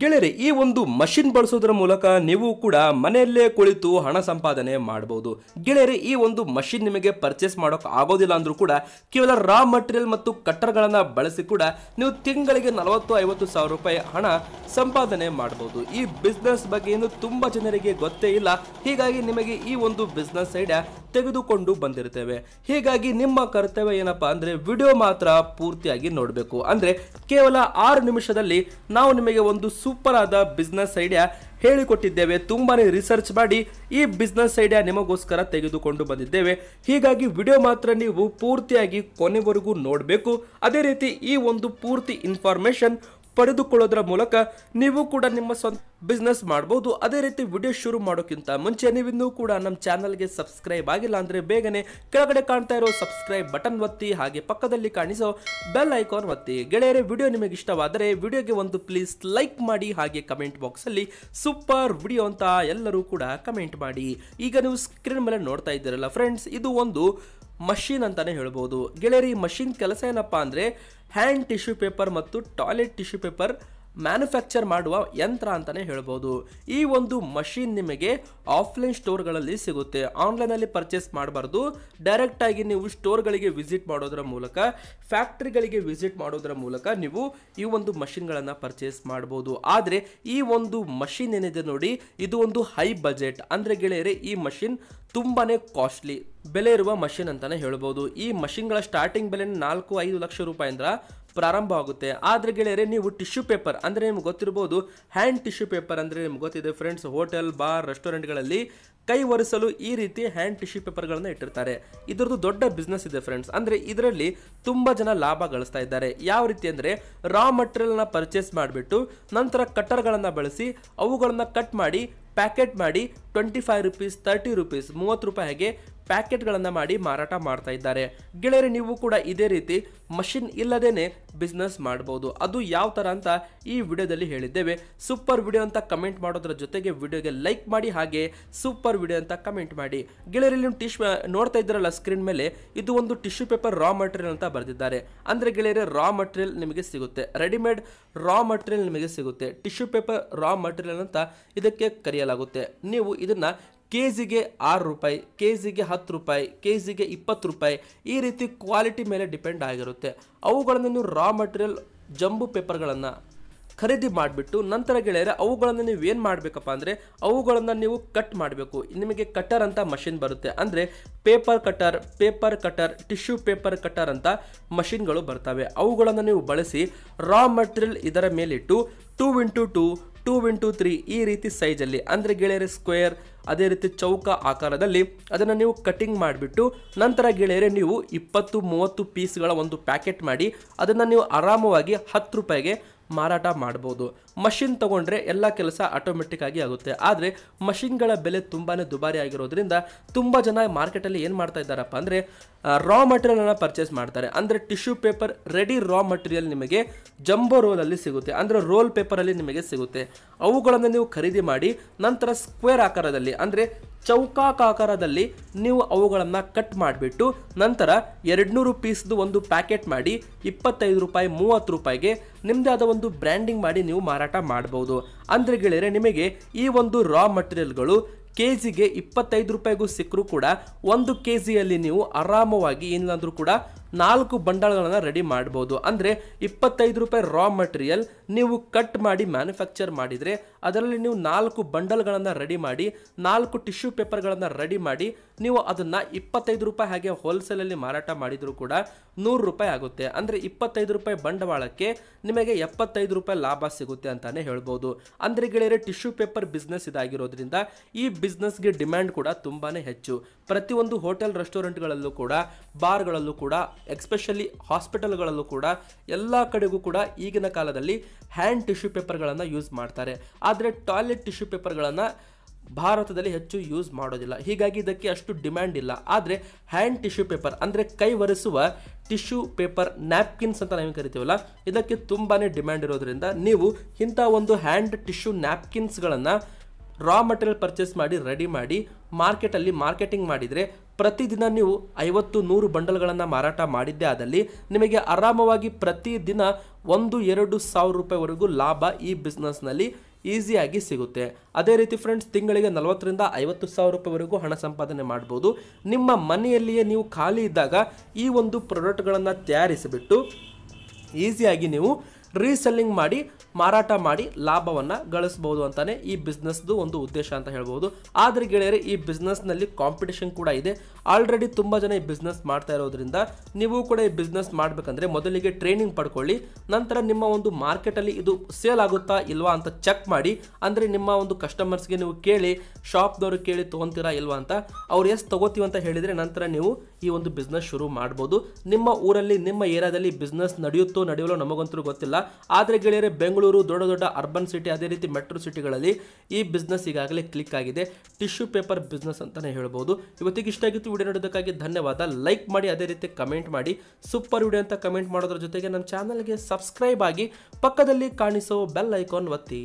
ಗೆಳೆಯರೆ ಈ ಒಂದು ಮಷಿನ್ ಬಳಸೋದ್ರ ಮೂಲಕ ನೀವು ಕೂಡ ಮನೆಯಲ್ಲೇ ಕುಳಿತು ಹಣ ಸಂಪಾದನೆ ಮಾಡಬಹುದು ಗೆಳೆಯರೆ ಈ ಒಂದು ಮಷಿನ್ ನಿಮಗೆ ಪರ್ಚೇಸ್ ಮಾಡೋಕೆ ಆಗೋದಿಲ್ಲ ಅಂದ್ರೂ ಕೂಡ ಕೇವಲ ರಾ ಮಟೀರಿಯಲ್ ಮತ್ತು ಕಟ್ಟರ್ಗಳನ್ನ ಬಳಸಿ ಕೂಡ ನೀವು ತಿಂಗಳಿಗೆ ನಲವತ್ತು ಐವತ್ತು ಸಾವಿರ ರೂಪಾಯಿ ಹಣ ಸಂಪಾದನೆ ಮಾಡಬಹುದು ಈ ಬಿಸ್ನೆಸ್ ಬಗ್ಗೆ ಇನ್ನು ತುಂಬಾ ಜನರಿಗೆ ಗೊತ್ತೇ ಇಲ್ಲ ಹೀಗಾಗಿ ನಿಮಗೆ ಈ ಒಂದು ಬಿಸ್ನೆಸ್ ಐಡಿಯಾ ತೆಗೆದುಕೊಂಡು ಬಂದಿರ್ತೇವೆ ಹೀಗಾಗಿ ನಿಮ್ಮ ಕರ್ತವ್ಯ ಏನಪ್ಪಾ ಅಂದ್ರೆ ವಿಡಿಯೋ ಮಾತ್ರ ಪೂರ್ತಿಯಾಗಿ ನೋಡಬೇಕು ಅಂದ್ರೆ ಕೇವಲ ಆರು ನಿಮಿಷದಲ್ಲಿ ನಾವು ನಿಮಗೆ ಒಂದು ಸೂಪರ್ ಆದ ಬಿಸ್ನೆಸ್ ಐಡಿಯಾ ಹೇಳಿಕೊಟ್ಟಿದ್ದೇವೆ ತುಂಬಾನೇ ರಿಸರ್ಚ್ ಮಾಡಿ ಈ ಬಿಸ್ನೆಸ್ ಐಡಿಯಾ ನಿಮಗೋಸ್ಕರ ತೆಗೆದುಕೊಂಡು ಬಂದಿದ್ದೇವೆ ಹೀಗಾಗಿ ವಿಡಿಯೋ ಮಾತ್ರ ನೀವು ಪೂರ್ತಿಯಾಗಿ ಕೊನೆವರೆಗೂ ನೋಡಬೇಕು ಅದೇ ರೀತಿ ಈ ಒಂದು ಪೂರ್ತಿ ಇನ್ಫಾರ್ಮೇಶನ್ ಪಡೆದುಕೊಳ್ಳೋದ್ರ ಮೂಲಕ ನೀವು ಕೂಡ ನಿಮ್ಮ ಸ್ವಂತ ಬಿಸ್ನೆಸ್ ಮಾಡಬಹುದು ಅದೇ ರೀತಿ ವಿಡಿಯೋ ಶುರು ಮಾಡೋಕ್ಕಿಂತ ಮುಂಚೆ ನೀವಿನ್ನೂ ಕೂಡ ನಮ್ಮ ಚಾನಲ್ಗೆ ಸಬ್ಸ್ಕ್ರೈಬ್ ಆಗಿಲ್ಲ ಅಂದರೆ ಬೇಗನೆ ಕೆಳಗಡೆ ಕಾಣ್ತಾ ಇರೋ ಸಬ್ಸ್ಕ್ರೈಬ್ ಬಟನ್ ಒತ್ತಿ ಹಾಗೆ ಪಕ್ಕದಲ್ಲಿ ಕಾಣಿಸೋ ಬೆಲ್ ಐಕಾನ್ ಒತ್ತಿ ಗೆಳೆಯರೆ ವಿಡಿಯೋ ನಿಮಗೆ ಇಷ್ಟವಾದರೆ ವಿಡಿಯೋಗೆ ಒಂದು ಪ್ಲೀಸ್ ಲೈಕ್ ಮಾಡಿ ಹಾಗೆ ಕಮೆಂಟ್ ಬಾಕ್ಸಲ್ಲಿ ಸೂಪರ್ ವಿಡಿಯೋ ಅಂತ ಎಲ್ಲರೂ ಕೂಡ ಕಮೆಂಟ್ ಮಾಡಿ ಈಗ ನೀವು ಸ್ಕ್ರೀನ್ ಮೇಲೆ ನೋಡ್ತಾ ಇದ್ದೀರಲ್ಲ ಫ್ರೆಂಡ್ಸ್ ಇದು ಒಂದು ಮಷಿನ್ ಅಂತಲೇ ಹೇಳ್ಬೋದು ಗೆಳೆಯರಿ ಮಷಿನ್ ಕೆಲಸ ಏನಪ್ಪ ಅಂದರೆ ಹ್ಯಾಂಡ್ ಟಿಶ್ಯೂ ಪೇಪರ್ ಮತ್ತು ಟಾಯ್ಲೆಟ್ ಟಿಶ್ಯೂ ಪೇಪರ್ ಮ್ಯಾನುಫ್ಯಾಕ್ಚರ್ ಮಾಡುವ ಯಂತ್ರ ಅಂತಲೇ ಹೇಳ್ಬೋದು ಈ ಒಂದು ಮಷಿನ್ ನಿಮಗೆ ಆಫ್ಲೈನ್ ಸ್ಟೋರ್ಗಳಲ್ಲಿ ಸಿಗುತ್ತೆ ಆನ್ಲೈನಲ್ಲಿ ಪರ್ಚೇಸ್ ಮಾಡಬಾರ್ದು ಡೈರೆಕ್ಟಾಗಿ ನೀವು ಸ್ಟೋರ್ಗಳಿಗೆ ವಿಸಿಟ್ ಮಾಡೋದರ ಮೂಲಕ ಫ್ಯಾಕ್ಟ್ರಿಗಳಿಗೆ ವಿಸಿಟ್ ಮಾಡೋದರ ಮೂಲಕ ನೀವು ಈ ಒಂದು ಮಷಿನ್ಗಳನ್ನು ಪರ್ಚೇಸ್ ಮಾಡ್ಬೋದು ಆದರೆ ಈ ಒಂದು ಮಷಿನ್ ಏನಿದೆ ನೋಡಿ ಇದು ಒಂದು ಹೈ ಬಜೆಟ್ ಅಂದರೆ ಗೆಳೆಯರೆ ಈ ಮಷಿನ್ ತುಂಬಾ ಕಾಸ್ಟ್ಲಿ ಬೆಲೆ ಇರುವ ಮಷಿನ್ ಅಂತಾನೆ ಹೇಳ್ಬೋದು ಈ ಮಷಿನ್ಗಳ ಸ್ಟಾರ್ಟಿಂಗ್ ಬೆಲೆ ನಾಲ್ಕು ಐದು ಲಕ್ಷ ರೂಪಾಯಿ ಅಂದ್ರೆ ಪ್ರಾರಂಭ ಆಗುತ್ತೆ ಆದರೆ ಗೆಳೆಯರೆ ನೀವು ಟಿಶ್ಯೂ ಪೇಪರ್ ಅಂದರೆ ನಿಮ್ಗೆ ಗೊತ್ತಿರ್ಬೋದು ಹ್ಯಾಂಡ್ ಟಿಶ್ಯೂ ಪೇಪರ್ ಅಂದರೆ ನಿಮ್ಗೆ ಗೊತ್ತಿದೆ ಫ್ರೆಂಡ್ಸ್ ಹೋಟೆಲ್ ಬಾರ್ ರೆಸ್ಟೋರೆಂಟ್ಗಳಲ್ಲಿ ಕೈ ಒರೆಸಲು ಈ ರೀತಿ ಹ್ಯಾಂಡ್ ಟಿಶ್ಯೂ ಪೇಪರ್ಗಳನ್ನು ಇಟ್ಟಿರ್ತಾರೆ ಇದರದ್ದು ದೊಡ್ಡ ಬಿಸ್ನೆಸ್ ಇದೆ ಫ್ರೆಂಡ್ಸ್ ಅಂದರೆ ಇದರಲ್ಲಿ ತುಂಬ ಜನ ಲಾಭ ಗಳಿಸ್ತಾ ಇದ್ದಾರೆ ಯಾವ ರೀತಿ ಅಂದರೆ ರಾ ಮಟೀರಿಯಲ್ನ ಪರ್ಚೇಸ್ ಮಾಡಿಬಿಟ್ಟು ನಂತರ ಕಟ್ಟರ್ಗಳನ್ನು ಬಳಸಿ ಅವುಗಳನ್ನು ಕಟ್ ಮಾಡಿ ಪ್ಯಾಕೆಟ್ ಮಾಡಿ twenty five rupees thirty rupees ಮೂವತ್ತು ರೂಪಾಯಿಗೆ ಪ್ಯಾಕೆಟ್ಗಳನ್ನು ಮಾಡಿ ಮಾರಾಟ ಮಾಡ್ತಾ ಇದ್ದಾರೆ ಗೆಳೆಯರೆ ನೀವು ಕೂಡ ಇದೇ ರೀತಿ ಮಷಿನ್ ಇಲ್ಲದೇನೆ ಬಿಸ್ನೆಸ್ ಮಾಡ್ಬೋದು ಅದು ಯಾವ ಥರ ಅಂತ ಈ ವಿಡಿಯೋದಲ್ಲಿ ಹೇಳಿದ್ದೇವೆ ಸೂಪರ್ ವಿಡಿಯೋ ಅಂತ ಕಮೆಂಟ್ ಮಾಡೋದ್ರ ಜೊತೆಗೆ ವಿಡಿಯೋಗೆ ಲೈಕ್ ಮಾಡಿ ಹಾಗೆ ಸೂಪರ್ ವಿಡಿಯೋ ಅಂತ ಕಮೆಂಟ್ ಮಾಡಿ ಗೆಳೆಯರಲ್ಲಿ ನೀವು ಟಿಶ್ ನೋಡ್ತಾ ಇದ್ದೀರಲ್ಲ ಸ್ಕ್ರೀನ್ ಮೇಲೆ ಇದು ಒಂದು ಟಿಶ್ಯೂ ಪೇಪರ್ ರಾ ಮಟೀರಿಯಲ್ ಅಂತ ಬರೆದಿದ್ದಾರೆ ಅಂದರೆ ಗೆಳೆಯರೆ ರಾ ಮಟೀರಿಯಲ್ ನಿಮಗೆ ಸಿಗುತ್ತೆ ರೆಡಿಮೇಡ್ ರಾ ಮಟೀರಿಯಲ್ ನಿಮಗೆ ಸಿಗುತ್ತೆ ಟಿಶ್ಯೂ ಪೇಪರ್ ರಾ ಮಟೀರಿಯಲ್ ಅಂತ ಇದಕ್ಕೆ ಕರೆಯಲಾಗುತ್ತೆ ನೀವು ಇದನ್ನು ಕೆ ಜಿಗೆ ಆರು ರೂಪಾಯಿ ಕೆ ಜಿಗೆ ಹತ್ತು ರೂಪಾಯಿ ಕೆ ಜಿಗೆ ಇಪ್ಪತ್ತು ರೂಪಾಯಿ ಈ ರೀತಿ ಕ್ವಾಲಿಟಿ ಮೇಲೆ ಡಿಪೆಂಡ್ ಆಗಿರುತ್ತೆ ಅವುಗಳನ್ನು ನೀವು ರಾ ಮಟೀರಿಯಲ್ ಜಂಬು ಪೇಪರ್ಗಳನ್ನು ಖರೀದಿ ಮಾಡಿಬಿಟ್ಟು ನಂತರ ಗೆಳೆಯರೆ ಅವುಗಳನ್ನು ನೀವು ಏನು ಮಾಡಬೇಕಪ್ಪ ಅಂದರೆ ಅವುಗಳನ್ನು ನೀವು ಕಟ್ ಮಾಡಬೇಕು ನಿಮಗೆ ಕಟರ್ ಅಂತ ಮಷಿನ್ ಬರುತ್ತೆ ಅಂದರೆ paper cutter paper cutter tissue paper cutter ಅಂತ ಮಷಿನ್ಗಳು ಬರ್ತವೆ ಅವುಗಳನ್ನು ನೀವು ಬಳಸಿ ರಾ ಮಟೀರಿಯಲ್ ಇದರ ಮೇಲಿಟ್ಟು two into two two into three ಈ ರೀತಿ ಸೈಜಲ್ಲಿ ಅಂದರೆ ಗೆಳೆಯರೆ ಸ್ಕ್ವೇರ್ ಅದೇ ರೀತಿ ಚೌಕ ಆಕಾರದಲ್ಲಿ ಅದನ್ನು ನೀವು ಕಟಿಂಗ್ ಮಾಡಿಬಿಟ್ಟು ನಂತರ ಗೆಳೆಯರೆ ನೀವು ಇಪ್ಪತ್ತು ಮೂವತ್ತು ಪೀಸ್ಗಳ ಒಂದು ಪ್ಯಾಕೆಟ್ ಮಾಡಿ ಅದನ್ನು ನೀವು ಆರಾಮವಾಗಿ ಹತ್ತು ರೂಪಾಯಿಗೆ ಮಾರಾಟ ಮಾಡ್ಬೋದು ಮಷಿನ್ ತೊಗೊಂಡ್ರೆ ಎಲ್ಲ ಕೆಲಸ ಆಟೋಮೆಟಿಕ್ ಆಗಿ ಆಗುತ್ತೆ ಆದರೆ ಮಷಿನ್ಗಳ ಬೆಲೆ ತುಂಬಾ ದುಬಾರಿ ಆಗಿರೋದ್ರಿಂದ ತುಂಬ ಜನ ಮಾರ್ಕೆಟಲ್ಲಿ ಏನು ಮಾಡ್ತಾ ಇದ್ದಾರಪ್ಪ ಅಂದರೆ ರಾ ಮಟೀರಿಯಲನ್ನು ಪರ್ಚೇಸ್ ಮಾಡ್ತಾರೆ ಅಂದರೆ tissue paper ready raw material ನಿಮಗೆ ಜಂಬೋ ರೋಲಲ್ಲಿ ಸಿಗುತ್ತೆ ಅಂದರೆ ರೋಲ್ ಪೇಪರಲ್ಲಿ ನಿಮಗೆ ಸಿಗುತ್ತೆ ಅವುಗಳನ್ನು ನೀವು ಖರೀದಿ ಮಾಡಿ ನಂತರ ಸ್ಕ್ವೇರ್ ಆಕಾರದಲ್ಲಿ ಅಂದರೆ ಚೌಕಾಕಾರದಲ್ಲಿ ನೀವು ಅವುಗಳನ್ನು ಕಟ್ ಮಾಡಿಬಿಟ್ಟು ನಂತರ ಎರಡುನೂರು ಪೀಸ್ದು ಒಂದು ಪ್ಯಾಕೆಟ್ ಮಾಡಿ ಇಪ್ಪತ್ತೈದು ರೂಪಾಯಿ ಮೂವತ್ತು ರೂಪಾಯಿಗೆ ನಿಮ್ಮದೇ ಆದ ಒಂದು ಬ್ರ್ಯಾಂಡಿಂಗ್ ಮಾಡಿ ನೀವು ಮಾರಾಟ ಮಾಡ್ಬೋದು ಅಂದರೆ ಗೆಳೆಯರೆ ನಿಮಗೆ ಈ ಒಂದು ರಾ ಮಟೀರಿಯಲ್ಗಳು ಕೆ ಜಿಗೆ ಇಪ್ಪತ್ತೈದು ರೂಪಾಯಿಗೂ ಸಿಕ್ಕರೂ ಕೂಡ ಒಂದು ಕೆ ಜಿಯಲ್ಲಿ ನೀವು ಆರಾಮವಾಗಿ ಏನಿಲ್ಲಾಂದರೂ ಕೂಡ ನಾಲ್ಕು ಬಂಡಲ್ಗಳನ್ನು ರೆಡಿ ಮಾಡ್ಬೋದು ಅಂದರೆ ಇಪ್ಪತ್ತೈದು ರೂಪಾಯಿ ರಾ ಮಟೀರಿಯಲ್ ನೀವು ಕಟ್ ಮಾಡಿ ಮ್ಯಾನುಫ್ಯಾಕ್ಚರ್ ಮಾಡಿದರೆ ಅದರಲ್ಲಿ ನೀವು ನಾಲ್ಕು ಬಂಡಲ್ಗಳನ್ನು ರೆಡಿ ಮಾಡಿ ನಾಲ್ಕು ಟಿಶ್ಯೂ ಪೇಪರ್ಗಳನ್ನು ರೆಡಿ ಮಾಡಿ ನೀವು ಅದನ್ನು ಇಪ್ಪತ್ತೈದು ರೂಪಾಯಿ ಹಾಗೆ ಹೋಲ್ಸೇಲಲ್ಲಿ ಮಾರಾಟ ಮಾಡಿದರೂ ಕೂಡ ನೂರು ರೂಪಾಯಿ ಆಗುತ್ತೆ ಅಂದರೆ ಇಪ್ಪತ್ತೈದು ರೂಪಾಯಿ ಬಂಡವಾಳಕ್ಕೆ ನಿಮಗೆ ಎಪ್ಪತ್ತೈದು ರೂಪಾಯಿ ಲಾಭ ಸಿಗುತ್ತೆ ಅಂತಲೇ ಹೇಳ್ಬೋದು ಅಂದರೆ ಗೆಳೆಯರೆ ಟಿಶ್ಯೂ ಪೇಪರ್ ಬಿಸ್ನೆಸ್ ಇದಾಗಿರೋದ್ರಿಂದ ಈ ಬಿಸ್ನೆಸ್ಗೆ ಡಿಮ್ಯಾಂಡ್ ಕೂಡ ತುಂಬಾ ಹೆಚ್ಚು ಪ್ರತಿಯೊಂದು ಹೋಟೆಲ್ ರೆಸ್ಟೋರೆಂಟ್ಗಳಲ್ಲೂ ಕೂಡ ಬಾರ್ಗಳಲ್ಲೂ ಕೂಡ ಎಕ್ಸ್ಪೆಷಲಿ ಹಾಸ್ಪಿಟಲ್ಗಳಲ್ಲೂ ಕೂಡ ಎಲ್ಲ ಕಡೆಗೂ ಕೂಡ ಈಗಿನ ಕಾಲದಲ್ಲಿ ಹ್ಯಾಂಡ್ ಟಿಶ್ಯೂ ಪೇಪರ್ಗಳನ್ನು ಯೂಸ್ ಮಾಡ್ತಾರೆ ಆದರೆ ಟಾಯ್ಲೆಟ್ ಟಿಶ್ಯೂ ಪೇಪರ್ಗಳನ್ನು ಭಾರತದಲ್ಲಿ ಹೆಚ್ಚು ಯೂಸ್ ಮಾಡೋದಿಲ್ಲ ಹೀಗಾಗಿ ಇದಕ್ಕೆ ಅಷ್ಟು ಡಿಮ್ಯಾಂಡ್ ಇಲ್ಲ ಆದರೆ ಹ್ಯಾಂಡ್ ಟಿಶ್ಯೂ ಪೇಪರ್ ಅಂದರೆ ಕೈ ಒರೆಸುವ ಟಿಶ್ಯೂ ಪೇಪರ್ ನ್ಯಾಪ್ಕಿನ್ಸ್ ಅಂತ ನಾವೇನು ಕರಿತೀವಲ್ಲ ಇದಕ್ಕೆ ತುಂಬಾ ಡಿಮ್ಯಾಂಡ್ ಇರೋದ್ರಿಂದ ನೀವು ಇಂಥ ಒಂದು ಹ್ಯಾಂಡ್ ಟಿಶ್ಯೂ ನ್ಯಾಪ್ಕಿನ್ಸ್ಗಳನ್ನು ರಾ ಮಟೀರಿಯಲ್ ಪರ್ಚೇಸ್ ಮಾಡಿ ರೆಡಿ ಮಾಡಿ ಮಾರ್ಕೆಟಲ್ಲಿ ಮಾರ್ಕೆಟಿಂಗ್ ಮಾಡಿದರೆ ಪ್ರತಿದಿನ ನೀವು ಐವತ್ತು ನೂರು ಬಂಡಲ್ಗಳನ್ನು ಮಾರಾಟ ಮಾಡಿದ್ದೆ ಆದಲ್ಲಿ ನಿಮಗೆ ಆರಾಮವಾಗಿ ಪ್ರತಿದಿನ ಒಂದು ಎರಡು ಸಾವಿರ ರೂಪಾಯಿವರೆಗೂ ಲಾಭ ಈ ಬಿಸ್ನೆಸ್ನಲ್ಲಿ ಈಸಿಯಾಗಿ ಸಿಗುತ್ತೆ ಅದೇ ರೀತಿ ಫ್ರೆಂಡ್ಸ್ ತಿಂಗಳಿಗೆ ನಲವತ್ತರಿಂದ ಐವತ್ತು ಸಾವಿರ ರೂಪಾಯಿವರೆಗೂ ಹಣ ಸಂಪಾದನೆ ಮಾಡ್ಬೋದು ನಿಮ್ಮ ಮನೆಯಲ್ಲಿಯೇ ನೀವು ಖಾಲಿ ಇದ್ದಾಗ ಈ ಒಂದು ಪ್ರಾಡಕ್ಟ್ಗಳನ್ನು ತಯಾರಿಸಿಬಿಟ್ಟು ಈಸಿಯಾಗಿ ನೀವು ರೀಸೆಲ್ಲಿಂಗ್ ಮಾಡಿ ಮಾರಾಟ ಮಾಡಿ ಲಾಭವನ್ನು ಗಳಿಸ್ಬೋದು ಅಂತಲೇ ಈ ಬಿಸ್ನೆಸ್ದು ಒಂದು ಉದ್ದೇಶ ಅಂತ ಹೇಳ್ಬೋದು ಆದರೆ ಗೆಳೆಯರೆ ಈ ಬಿಸ್ನೆಸ್ನಲ್ಲಿ ಕಾಂಪಿಟೇಷನ್ ಕೂಡ ಇದೆ ಆಲ್ರೆಡಿ ತುಂಬ ಜನ ಈ ಬಿಸ್ನೆಸ್ ಮಾಡ್ತಾ ಇರೋದ್ರಿಂದ ನೀವು ಕೂಡ ಈ ಬಿಸ್ನೆಸ್ ಮಾಡಬೇಕಂದ್ರೆ ಮೊದಲಿಗೆ ಟ್ರೈನಿಂಗ್ ಪಡ್ಕೊಳ್ಳಿ ನಂತರ ನಿಮ್ಮ ಒಂದು ಮಾರ್ಕೆಟಲ್ಲಿ ಇದು ಸೇಲ್ ಆಗುತ್ತಾ ಇಲ್ವಾ ಅಂತ ಚೆಕ್ ಮಾಡಿ ಅಂದರೆ ನಿಮ್ಮ ಒಂದು ಕಸ್ಟಮರ್ಸ್ಗೆ ನೀವು ಕೇಳಿ ಶಾಪ್ದವರು ಕೇಳಿ ತೊಗೊತೀರಾ ಇಲ್ವಾ ಅಂತ ಅವ್ರು ಎಷ್ಟು ತೊಗೋತೀವಿ ಅಂತ ಹೇಳಿದರೆ ನಂತರ ನೀವು ಈ ಒಂದು ಬಿಸ್ನೆಸ್ ಶುರು ಮಾಡ್ಬೋದು ನಿಮ್ಮ ಊರಲ್ಲಿ ನಿಮ್ಮ ಏರಿಯಾದಲ್ಲಿ ಬಿಸ್ನೆಸ್ ನಡೆಯುತ್ತೋ ನಡೆಯಲೋ ನಮಗಂತೂ ಗೊತ್ತಿಲ್ಲ ಆದರೆ ಗೆಳೆಯರೆ ಬೆಂಗಳೂರು ದೊಡ್ಡ ದೊಡ್ಡ ಅರ್ಬನ್ ಸಿಟಿ ಅದೇ ರೀತಿ ಮೆಟ್ರೋ ಸಿಟಿಗಳಲ್ಲಿ ಈ ಬಿಸ್ನೆಸ್ ಈಗಾಗಲೇ ಕ್ಲಿಕ್ ಆಗಿದೆ ಟಿಶ್ಯೂ ಪೇಪರ್ ಬಿಸ್ನೆಸ್ ಅಂತಲೇ ಹೇಳ್ಬೋದು ಇವತ್ತಿಗೆ ಇಷ್ಟ ಆಗಿತ್ತು ವಿಡಿಯೋ ನೋಡೋದಕ್ಕಾಗಿ ಧನ್ಯವಾದ ಲೈಕ್ ಮಾಡಿ ಅದೇ ರೀತಿ ಕಮೆಂಟ್ ಮಾಡಿ ಸೂಪರ್ ವಿಡಿಯೋ ಅಂತ ಕಮೆಂಟ್ ಮಾಡೋದ್ರ ಜೊತೆಗೆ ನಮ್ಮ ಚಾನಲ್ಗೆ ಸಬ್ಸ್ಕ್ರೈಬ್ ಆಗಿ ಪಕ್ಕದಲ್ಲಿ ಕಾಣಿಸೋ ಬೆಲ್ ಐಕಾನ್ ಒತ್ತಿ